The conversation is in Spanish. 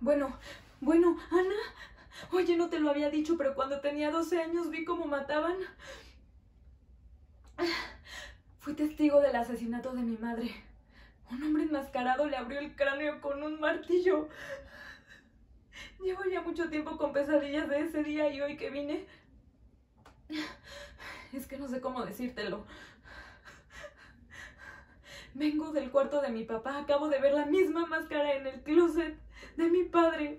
Bueno, bueno, Ana. Oye, no te lo había dicho, pero cuando tenía 12 años vi cómo mataban. Fui testigo del asesinato de mi madre. Un hombre enmascarado le abrió el cráneo con un martillo. Llevo ya mucho tiempo con pesadillas de ese día y hoy que vine... Es que no sé cómo decírtelo. Vengo del cuarto de mi papá, acabo de ver la misma máscara en el closet de mi padre.